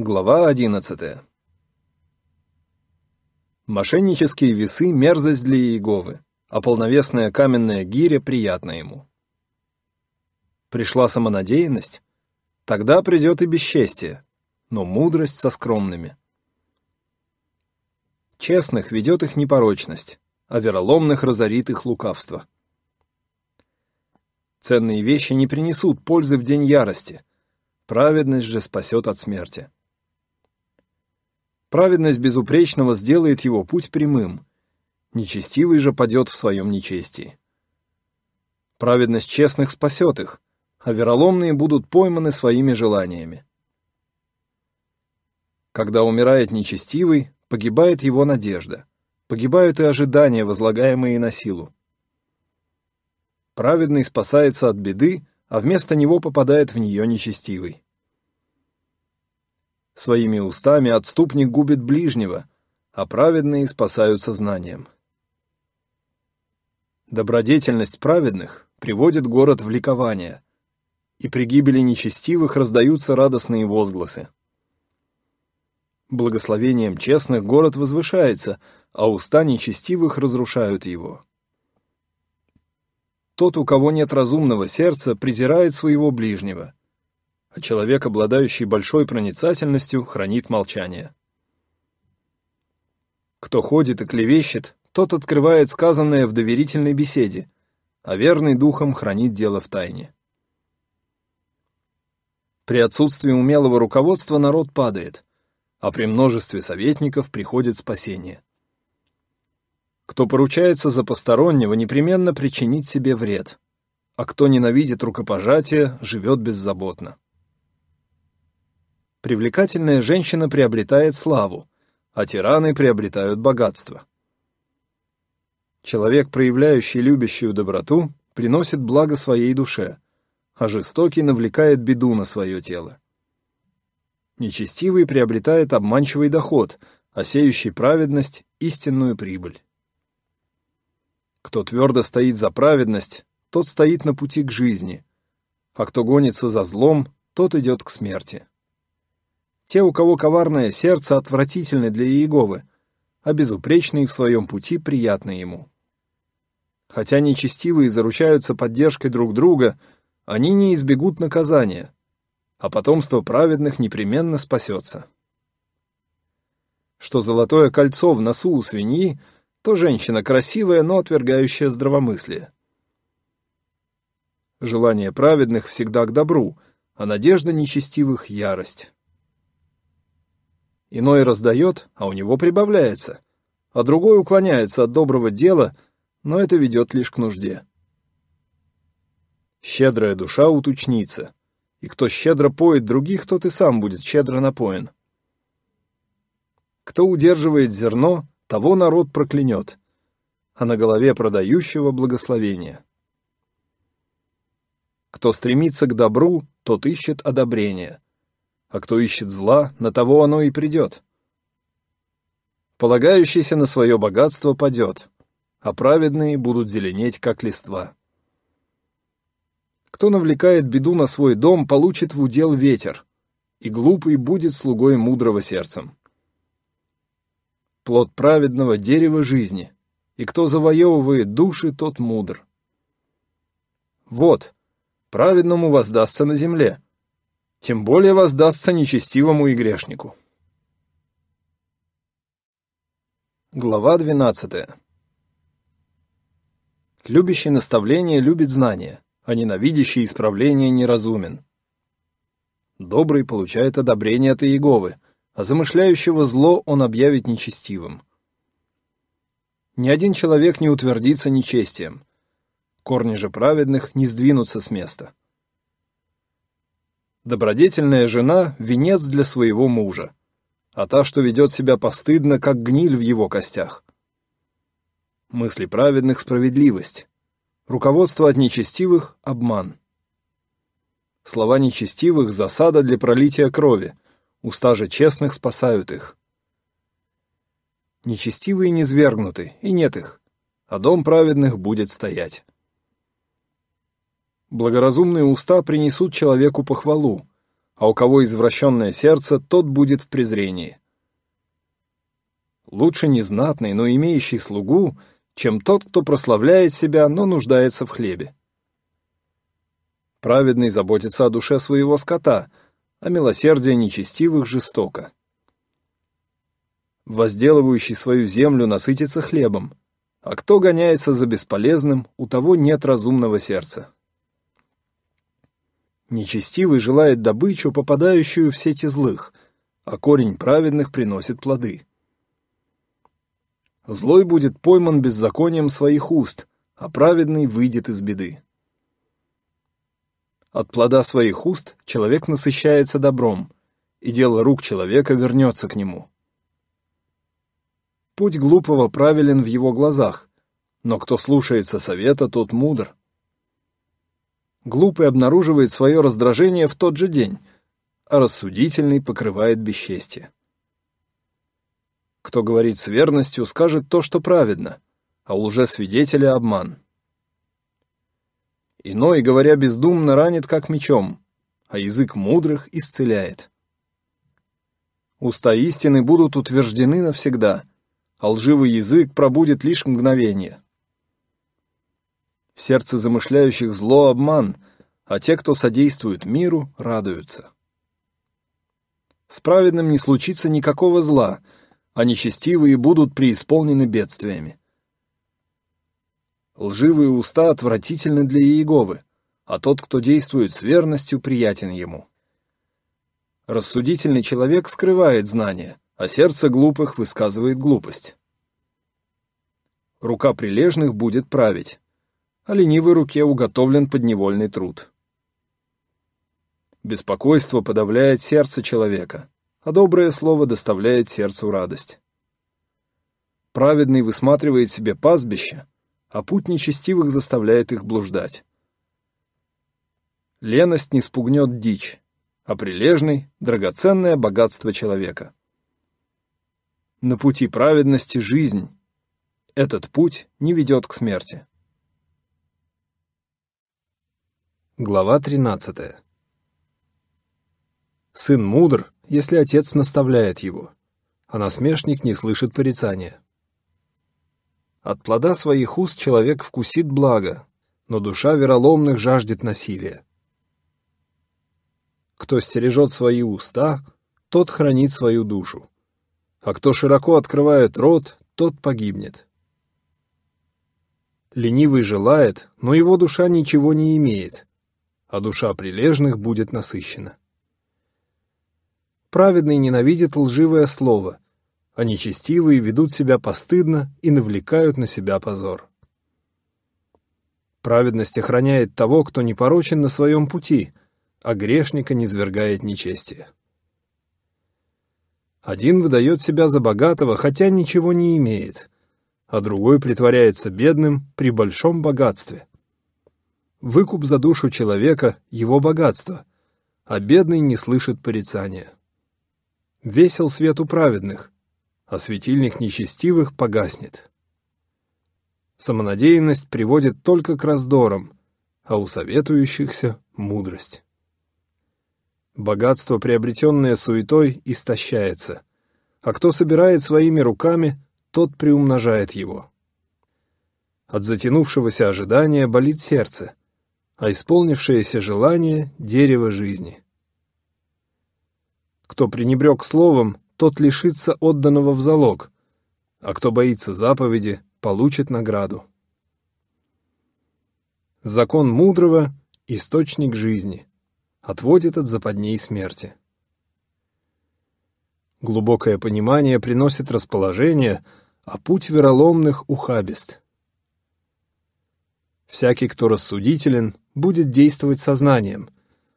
Глава 11. Мошеннические весы — мерзость для Иеговы, а полновесная каменная гиря приятна ему. Пришла самонадеянность? Тогда придет и бесчестие, но мудрость со скромными. Честных ведет их непорочность, а вероломных разорит их лукавство. Ценные вещи не принесут пользы в день ярости, праведность же спасет от смерти. Праведность безупречного сделает его путь прямым. Нечестивый же падет в своем нечестии. Праведность честных спасет их, а вероломные будут пойманы своими желаниями. Когда умирает нечестивый, погибает его надежда, погибают и ожидания, возлагаемые на силу. Праведный спасается от беды, а вместо него попадает в нее нечестивый. Своими устами отступник губит ближнего, а праведные спасаются знанием. Добродетельность праведных приводит город в ликование, и при гибели нечестивых раздаются радостные возгласы. Благословением честных город возвышается, а уста нечестивых разрушают его. Тот, у кого нет разумного сердца, презирает своего ближнего, а человек, обладающий большой проницательностью, хранит молчание. Кто ходит и клевещет, тот открывает сказанное в доверительной беседе, а верный духом хранит дело в тайне. При отсутствии умелого руководства народ падает, а при множестве советников приходит спасение. Кто поручается за постороннего, непременно причинит себе вред, а кто ненавидит рукопожатие, живет беззаботно привлекательная женщина приобретает славу, а тираны приобретают богатство. Человек, проявляющий любящую доброту, приносит благо своей душе, а жестокий навлекает беду на свое тело. Нечестивый приобретает обманчивый доход, а сеющий праведность — истинную прибыль. Кто твердо стоит за праведность, тот стоит на пути к жизни, а кто гонится за злом, тот идет к смерти те, у кого коварное сердце, отвратительны для Иеговы, а безупречные в своем пути приятны ему. Хотя нечестивые заручаются поддержкой друг друга, они не избегут наказания, а потомство праведных непременно спасется. Что золотое кольцо в носу у свиньи, то женщина красивая, но отвергающая здравомыслие. Желание праведных всегда к добру, а надежда нечестивых — ярость. Иной раздает, а у него прибавляется. А другой уклоняется от доброго дела, но это ведет лишь к нужде. Щедрая душа уточнится. И кто щедро поет других, тот и сам будет щедро напоен. Кто удерживает зерно, того народ проклянет, а на голове продающего благословение. Кто стремится к добру, тот ищет одобрение, а кто ищет зла, на того оно и придет. Полагающийся на свое богатство падет, а праведные будут зеленеть, как листва. Кто навлекает беду на свой дом, получит в удел ветер, и глупый будет слугой мудрого сердцем. Плод праведного — дерево жизни, и кто завоевывает души, тот мудр. Вот, праведному воздастся на земле — тем более воздастся нечестивому и грешнику. Глава 12. Любящий наставление любит знания, а ненавидящий исправление неразумен. Добрый получает одобрение от Иеговы, а замышляющего зло он объявит нечестивым. Ни один человек не утвердится нечестием. Корни же праведных не сдвинутся с места. Добродетельная жена — венец для своего мужа, а та, что ведет себя постыдно, как гниль в его костях. Мысли праведных — справедливость, руководство от нечестивых — обман. Слова нечестивых — засада для пролития крови, уста же честных спасают их. Нечестивые низвергнуты, и нет их, а дом праведных будет стоять. Благоразумные уста принесут человеку похвалу, а у кого извращенное сердце, тот будет в презрении. Лучше незнатный, но имеющий слугу, чем тот, кто прославляет себя, но нуждается в хлебе. Праведный заботится о душе своего скота, а милосердие нечестивых жестоко. Возделывающий свою землю насытится хлебом, а кто гоняется за бесполезным, у того нет разумного сердца. Нечестивый желает добычу, попадающую в сети злых, а корень праведных приносит плоды. Злой будет пойман беззаконием своих уст, а праведный выйдет из беды. От плода своих уст человек насыщается добром, и дело рук человека вернется к нему. Путь глупого правилен в его глазах, но кто слушается совета, тот мудр. Глупый обнаруживает свое раздражение в тот же день, а рассудительный покрывает бесчестие. Кто говорит с верностью, скажет то, что праведно, а у лжесвидетеля обман. Иной, говоря бездумно, ранит как мечом, а язык мудрых исцеляет. Уста истины будут утверждены навсегда, а лживый язык пробудет лишь мгновение. В сердце замышляющих зло обман, а те, кто содействует миру, радуются. С праведным не случится никакого зла, а нечестивые будут преисполнены бедствиями. Лживые уста отвратительны для Иеговы, а тот, кто действует с верностью, приятен ему. Рассудительный человек скрывает знания, а сердце глупых высказывает глупость. Рука прилежных будет править, а ленивой руке уготовлен подневольный труд. Беспокойство подавляет сердце человека, а доброе слово доставляет сердцу радость. Праведный высматривает себе пастбище, а путь нечестивых заставляет их блуждать. Леность не спугнет дичь, а прилежный — драгоценное богатство человека. На пути праведности — жизнь. Этот путь не ведет к смерти. Глава 13. Сын мудр, если отец наставляет его, а насмешник не слышит порицания. От плода своих уст человек вкусит благо, но душа вероломных жаждет насилия. Кто стережет свои уста, тот хранит свою душу, а кто широко открывает рот, тот погибнет. Ленивый желает, но его душа ничего не имеет — а душа прилежных будет насыщена. Праведный ненавидит лживое слово, а нечестивые ведут себя постыдно и навлекают на себя позор. Праведность охраняет того, кто не порочен на своем пути, а грешника низвергает нечестие. Один выдает себя за богатого, хотя ничего не имеет, а другой притворяется бедным при большом богатстве, Выкуп за душу человека — его богатство, а бедный не слышит порицания. Весел свет у праведных, а светильник нечестивых погаснет. Самонадеянность приводит только к раздорам, а у советующихся — мудрость. Богатство, приобретенное суетой, истощается, а кто собирает своими руками, тот приумножает его. От затянувшегося ожидания болит сердце — а исполнившееся желание — дерево жизни. Кто пренебрег словом, тот лишится отданного в залог, а кто боится заповеди, получит награду. Закон мудрого — источник жизни, отводит от западней смерти. Глубокое понимание приносит расположение, а путь вероломных ухабист. Всякий, кто рассудителен, будет действовать сознанием,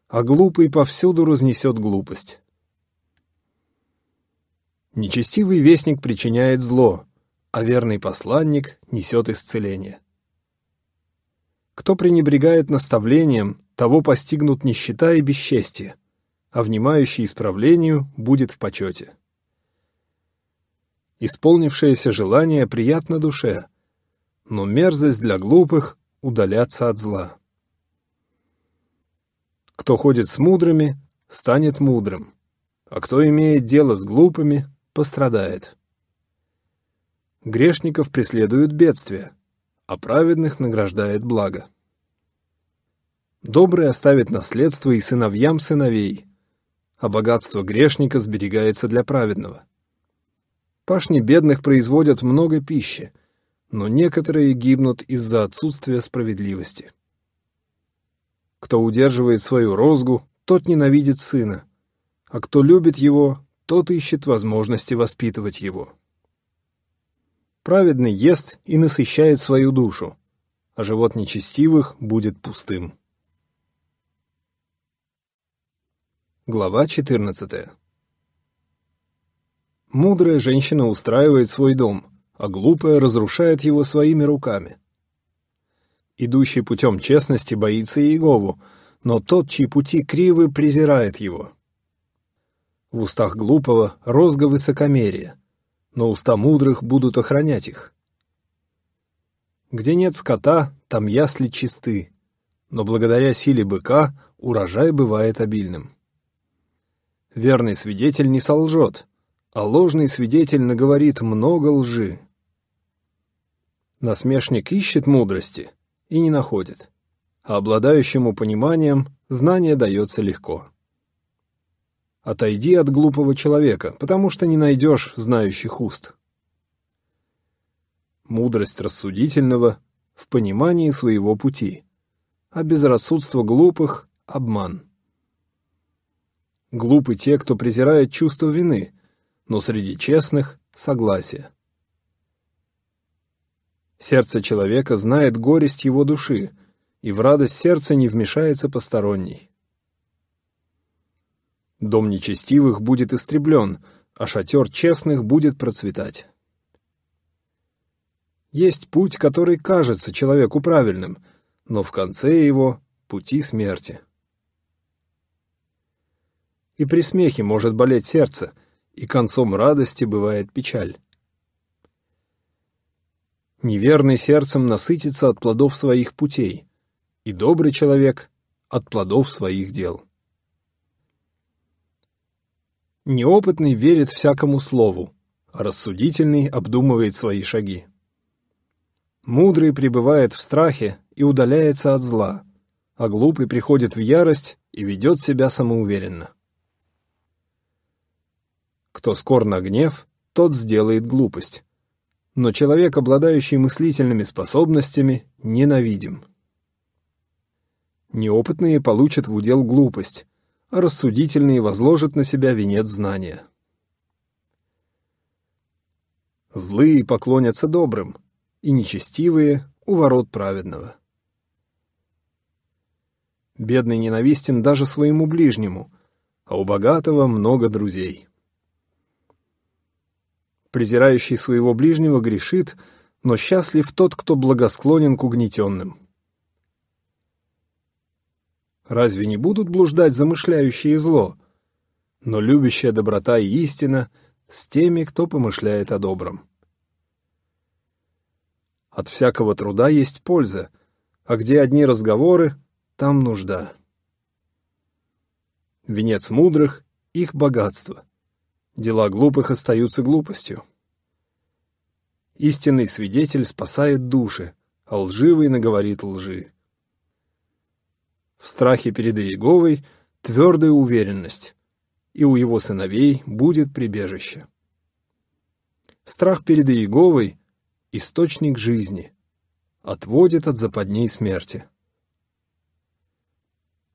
а глупый повсюду разнесет глупость. Нечестивый вестник причиняет зло, а верный посланник несет исцеление. Кто пренебрегает наставлением, того постигнут нищета и бесчестие, а внимающий исправлению будет в почете. Исполнившееся желание приятно душе, но мерзость для глупых удаляться от зла. Кто ходит с мудрыми, станет мудрым, а кто имеет дело с глупыми, пострадает. Грешников преследуют бедствия, а праведных награждает благо. Добрый оставит наследство и сыновьям сыновей, а богатство грешника сберегается для праведного. Пашни бедных производят много пищи, но некоторые гибнут из-за отсутствия справедливости. Кто удерживает свою розгу, тот ненавидит сына, а кто любит его, тот ищет возможности воспитывать его. Праведный ест и насыщает свою душу, а живот нечестивых будет пустым. Глава 14. Мудрая женщина устраивает свой дом, а глупое разрушает его своими руками. Идущий путем честности боится Иегову, но тот, чьи пути кривы, презирает его. В устах глупого розга высокомерия, но уста мудрых будут охранять их. Где нет скота, там ясли чисты, но благодаря силе быка урожай бывает обильным. Верный свидетель не солжет, а ложный свидетель наговорит много лжи. Насмешник ищет мудрости и не находит. А обладающему пониманием знание дается легко. Отойди от глупого человека, потому что не найдешь знающих уст. Мудрость рассудительного в понимании своего пути, а безрассудство глупых — обман. Глупы те, кто презирает чувство вины, но среди честных — согласие. Сердце человека знает горесть его души, и в радость сердца не вмешается посторонний. Дом нечестивых будет истреблен, а шатер честных будет процветать. Есть путь, который кажется человеку правильным, но в конце его — пути смерти. И при смехе может болеть сердце, и концом радости бывает печаль. Неверный сердцем насытится от плодов своих путей, и добрый человек — от плодов своих дел. Неопытный верит всякому слову, рассудительный обдумывает свои шаги. Мудрый пребывает в страхе и удаляется от зла, а глупый приходит в ярость и ведет себя самоуверенно. Кто скор на гнев, тот сделает глупость, но человек, обладающий мыслительными способностями, ненавидим. Неопытные получат в удел глупость, а рассудительные возложат на себя венец знания. Злые поклонятся добрым, и нечестивые — у ворот праведного. Бедный ненавистен даже своему ближнему, а у богатого много друзей. Презирающий своего ближнего грешит, но счастлив тот, кто благосклонен к угнетенным. Разве не будут блуждать замышляющие зло? Но любящая доброта и истина с теми, кто помышляет о добром. От всякого труда есть польза, а где одни разговоры, там нужда. Венец мудрых — их богатство. Дела глупых остаются глупостью. Истинный свидетель спасает души, а лживый наговорит лжи. В страхе перед Иеговой твердая уверенность, и у его сыновей будет прибежище. Страх перед Иеговой — источник жизни, отводит от западней смерти.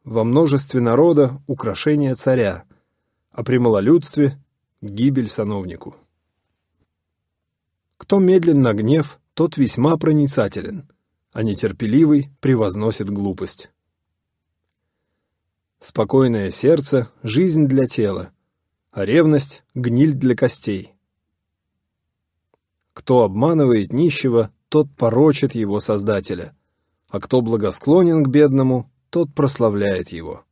Во множестве народа — украшение царя, а при малолюдстве Гибель сановнику. Кто медлен на гнев, тот весьма проницателен, а нетерпеливый превозносит глупость. Спокойное сердце — жизнь для тела, а ревность — гниль для костей. Кто обманывает нищего, тот порочит его Создателя, а кто благосклонен к бедному, тот прославляет его.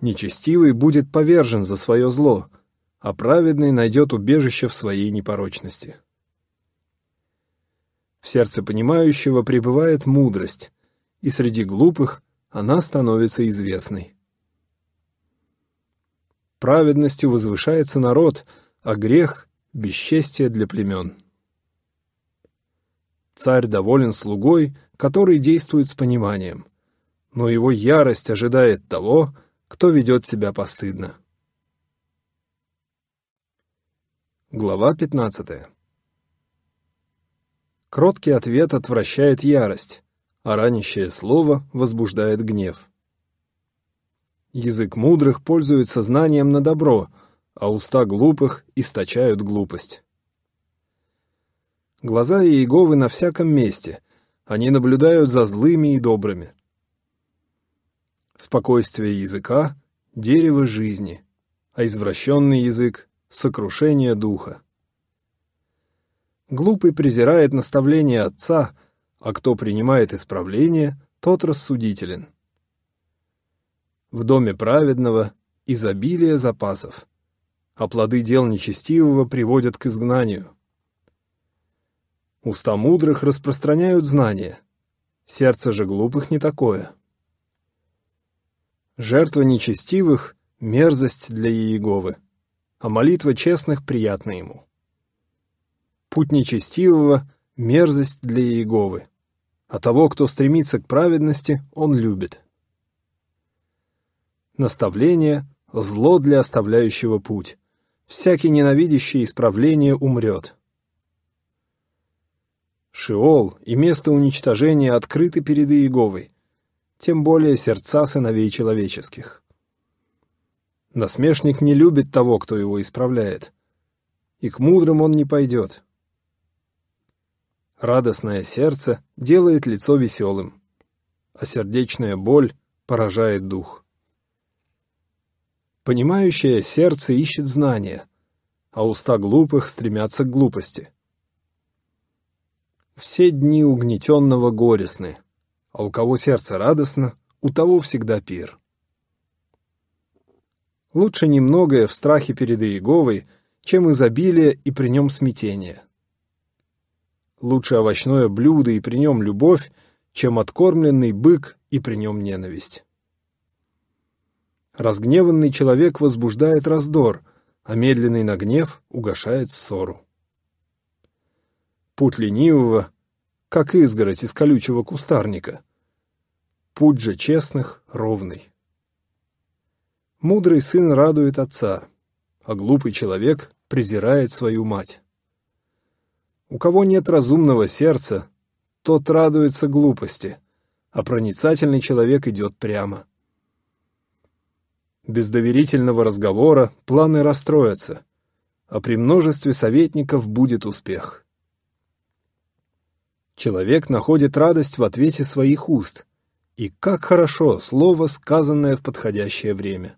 Нечестивый будет повержен за свое зло, а праведный найдет убежище в своей непорочности. В сердце понимающего пребывает мудрость, и среди глупых она становится известной. Праведностью возвышается народ, а грех — бесчестие для племен. Царь доволен слугой, который действует с пониманием, но его ярость ожидает того, что кто ведет себя постыдно. Глава 15. Кроткий ответ отвращает ярость, а ранящее слово возбуждает гнев. Язык мудрых пользуется знанием на добро, а уста глупых источают глупость. Глаза Иеговы на всяком месте, они наблюдают за злыми и добрыми спокойствие языка — дерево жизни, а извращенный язык — сокрушение духа. Глупый презирает наставление отца, а кто принимает исправление, тот рассудителен. В доме праведного изобилие запасов, а плоды дел нечестивого приводят к изгнанию. Уста мудрых распространяют знания, сердце же глупых не такое. Жертва нечестивых — мерзость для Иеговы, а молитва честных приятна ему. Путь нечестивого — мерзость для Иеговы, а того, кто стремится к праведности, он любит. Наставление — зло для оставляющего путь. Всякий ненавидящий исправление умрет. Шиол и место уничтожения открыты перед Иеговой — тем более сердца сыновей человеческих. Насмешник не любит того, кто его исправляет, и к мудрым он не пойдет. Радостное сердце делает лицо веселым, а сердечная боль поражает дух. Понимающее сердце ищет знания, а уста глупых стремятся к глупости. Все дни угнетенного горестны — а у кого сердце радостно, у того всегда пир. Лучше немногое в страхе перед Иеговой, чем изобилие и при нем смятение. Лучше овощное блюдо и при нем любовь, чем откормленный бык и при нем ненависть. Разгневанный человек возбуждает раздор, а медленный на гнев угошает ссору. Путь ленивого как изгородь из колючего кустарника. Путь же честных ровный. Мудрый сын радует отца, а глупый человек презирает свою мать. У кого нет разумного сердца, тот радуется глупости, а проницательный человек идет прямо. Без доверительного разговора планы расстроятся, а при множестве советников будет успех. Человек находит радость в ответе своих уст. И как хорошо слово, сказанное в подходящее время.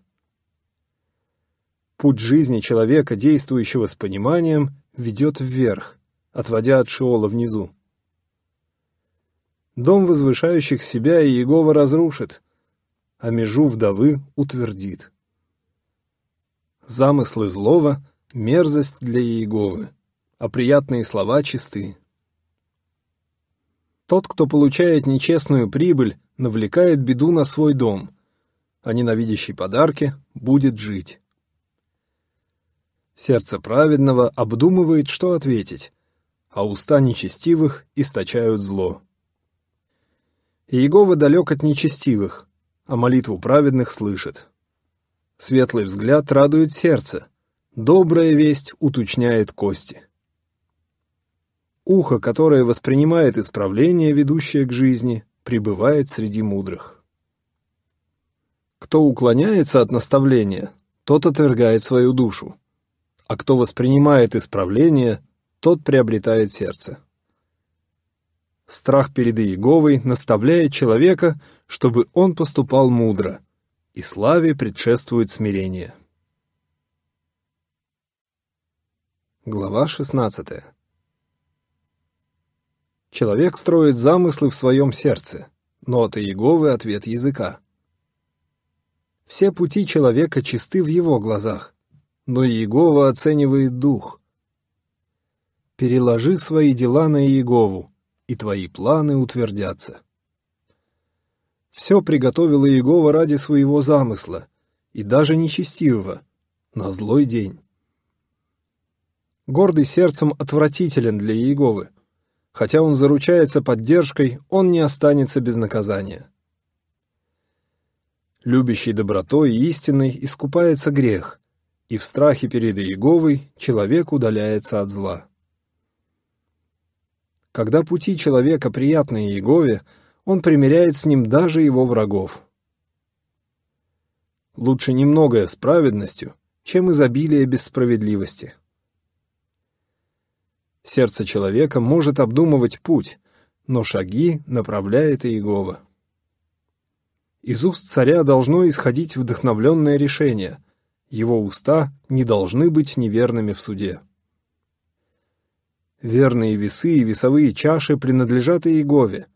Путь жизни человека, действующего с пониманием, ведет вверх, отводя от Шиола внизу. Дом возвышающих себя и Иегова разрушит, а межу вдовы утвердит. Замыслы злого — мерзость для Иеговы, а приятные слова чистые. Тот, кто получает нечестную прибыль, навлекает беду на свой дом, а ненавидящий подарки будет жить. Сердце праведного обдумывает, что ответить, а уста нечестивых источают зло. Иегова далек от нечестивых, а молитву праведных слышит. Светлый взгляд радует сердце, добрая весть уточняет кости. Ухо, которое воспринимает исправление, ведущее к жизни, пребывает среди мудрых. Кто уклоняется от наставления, тот отвергает свою душу, а кто воспринимает исправление, тот приобретает сердце. Страх перед Иеговой наставляет человека, чтобы он поступал мудро, и славе предшествует смирение. Глава шестнадцатая. Человек строит замыслы в своем сердце. но Нота Иеговы — ответ языка. Все пути человека чисты в его глазах, но Иегова оценивает дух. Переложи свои дела на Иегову, и твои планы утвердятся. Все приготовила Иегова ради своего замысла, и даже нечестивого, на злой день. Гордый сердцем отвратителен для Иеговы — Хотя он заручается поддержкой, он не останется без наказания. Любящий добротой и истиной искупается грех, и в страхе перед Иеговой человек удаляется от зла. Когда пути человека приятны Иегове, он примиряет с ним даже его врагов. Лучше немногое с праведностью, чем изобилие без справедливости. Сердце человека может обдумывать путь, но шаги направляет Иегова. Из уст царя должно исходить вдохновленное решение. Его уста не должны быть неверными в суде. Верные весы и весовые чаши принадлежат Иегове.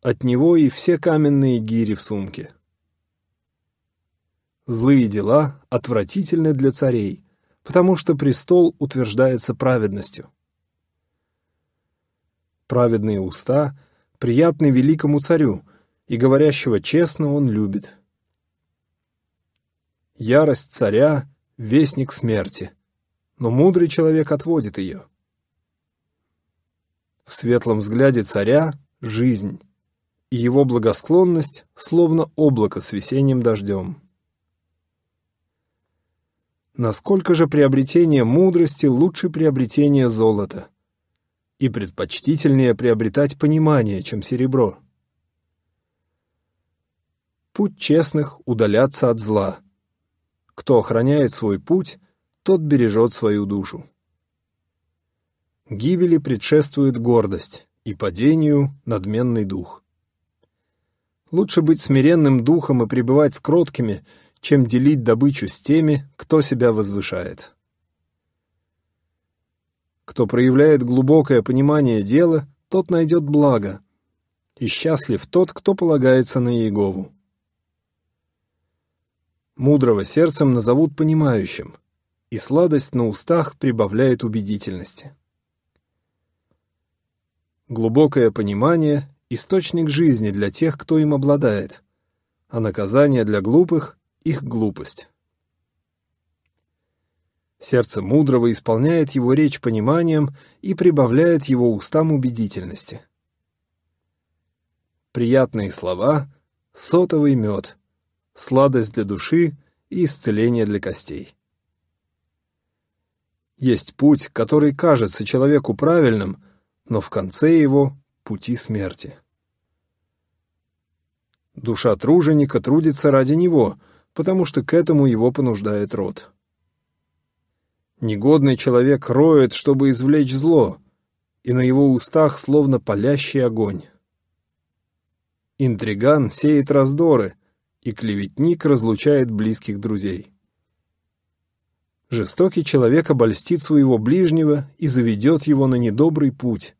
От него и все каменные гири в сумке. Злые дела отвратительны для царей, потому что престол утверждается праведностью праведные уста, приятный великому царю, и говорящего честно он любит. Ярость царя — вестник смерти, но мудрый человек отводит ее. В светлом взгляде царя — жизнь, и его благосклонность словно облако с весенним дождем. Насколько же приобретение мудрости лучше приобретения золота? и предпочтительнее приобретать понимание, чем серебро. Путь честных — удаляться от зла. Кто охраняет свой путь, тот бережет свою душу. Гибели предшествует гордость и падению — надменный дух. Лучше быть смиренным духом и пребывать с кроткими, чем делить добычу с теми, кто себя возвышает. Кто проявляет глубокое понимание дела, тот найдет благо. И счастлив тот, кто полагается на Иегову. Мудрого сердцем назовут понимающим, и сладость на устах прибавляет убедительности. Глубокое понимание — источник жизни для тех, кто им обладает, а наказание для глупых — их глупость. Сердце мудрого исполняет его речь пониманием и прибавляет его устам убедительности. Приятные слова, сотовый мед, сладость для души и исцеление для костей. Есть путь, который кажется человеку правильным, но в конце его — пути смерти. Душа труженика трудится ради него, потому что к этому его понуждает род. Негодный человек роет, чтобы извлечь зло, и на его устах словно палящий огонь. Интриган сеет раздоры, и клеветник разлучает близких друзей. Жестокий человек обольстит своего ближнего и заведет его на недобрый путь.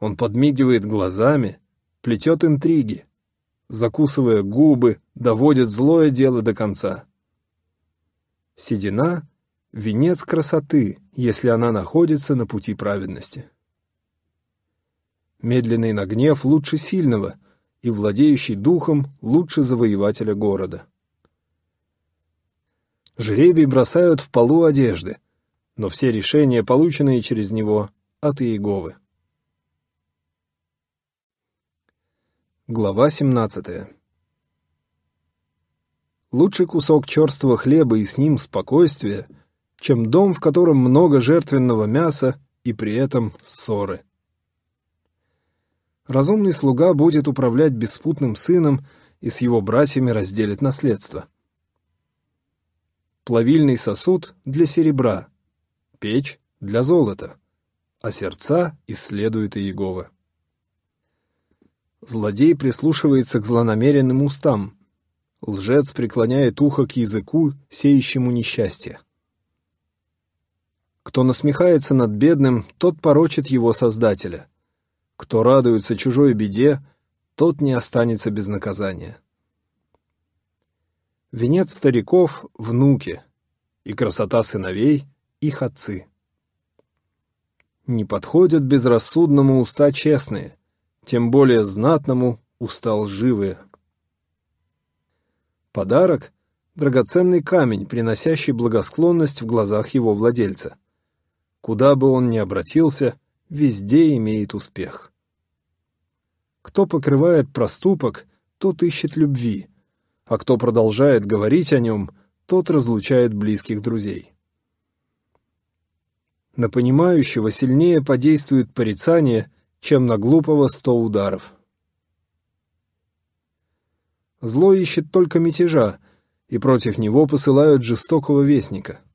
Он подмигивает глазами, плетет интриги, закусывая губы, доводит злое дело до конца. Седина венец красоты, если она находится на пути праведности. Медленный на гнев лучше сильного, и владеющий духом лучше завоевателя города. Жребий бросают в полу одежды, но все решения, полученные через него, от Иеговы. Глава 17 Лучший кусок черствого хлеба и с ним спокойствие — чем дом, в котором много жертвенного мяса и при этом ссоры. Разумный слуга будет управлять беспутным сыном и с его братьями разделит наследство. Плавильный сосуд для серебра, печь для золота, а сердца исследует Иегова. Злодей прислушивается к злонамеренным устам. Лжец преклоняет ухо к языку, сеющему несчастье. Кто насмехается над бедным, тот порочит его Создателя. Кто радуется чужой беде, тот не останется без наказания. Венец стариков — внуки, и красота сыновей — их отцы. Не подходят безрассудному уста честные, тем более знатному уста лживые. Подарок — драгоценный камень, приносящий благосклонность в глазах его владельца — Куда бы он ни обратился, везде имеет успех. Кто покрывает проступок, тот ищет любви, а кто продолжает говорить о нем, тот разлучает близких друзей. На понимающего сильнее подействует порицание, чем на глупого сто ударов. Зло ищет только мятежа, и против него посылают жестокого вестника —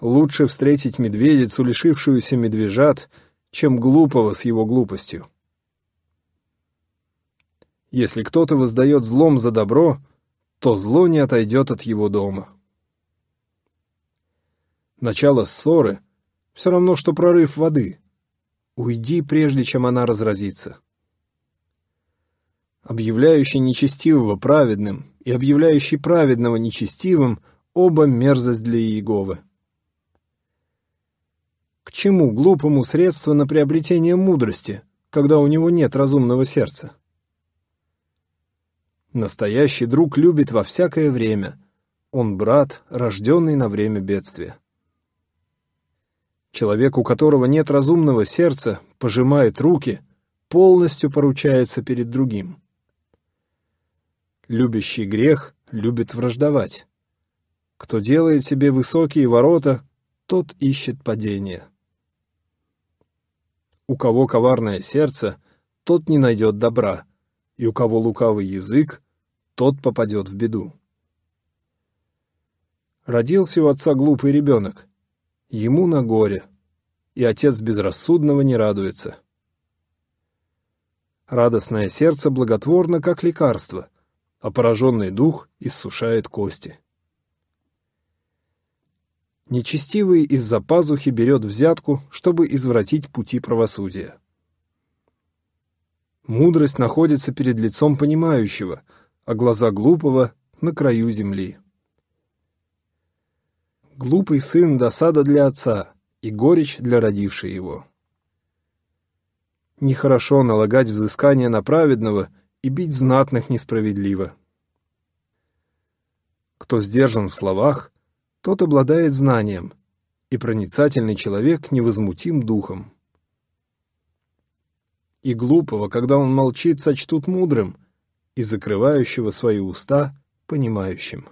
Лучше встретить медведицу, лишившуюся медвежат, чем глупого с его глупостью. Если кто-то воздает злом за добро, то зло не отойдет от его дома. Начало ссоры — все равно, что прорыв воды. Уйди, прежде чем она разразится. Объявляющий нечестивого праведным и объявляющий праведного нечестивым — оба мерзость для Иеговы чему глупому средство на приобретение мудрости, когда у него нет разумного сердца? Настоящий друг любит во всякое время. Он брат, рожденный на время бедствия. Человек, у которого нет разумного сердца, пожимает руки, полностью поручается перед другим. Любящий грех любит враждовать. Кто делает себе высокие ворота, тот ищет падения у кого коварное сердце, тот не найдет добра, и у кого лукавый язык, тот попадет в беду. Родился у отца глупый ребенок, ему на горе, и отец безрассудного не радуется. Радостное сердце благотворно, как лекарство, а пораженный дух иссушает кости. Нечестивый из-за пазухи берет взятку, чтобы извратить пути правосудия. Мудрость находится перед лицом понимающего, а глаза глупого — на краю земли. Глупый сын — досада для отца и горечь для родившей его. Нехорошо налагать взыскание на праведного и бить знатных несправедливо. Кто сдержан в словах, тот обладает знанием, и проницательный человек невозмутим духом. И глупого, когда он молчит, сочтут мудрым, и закрывающего свои уста понимающим.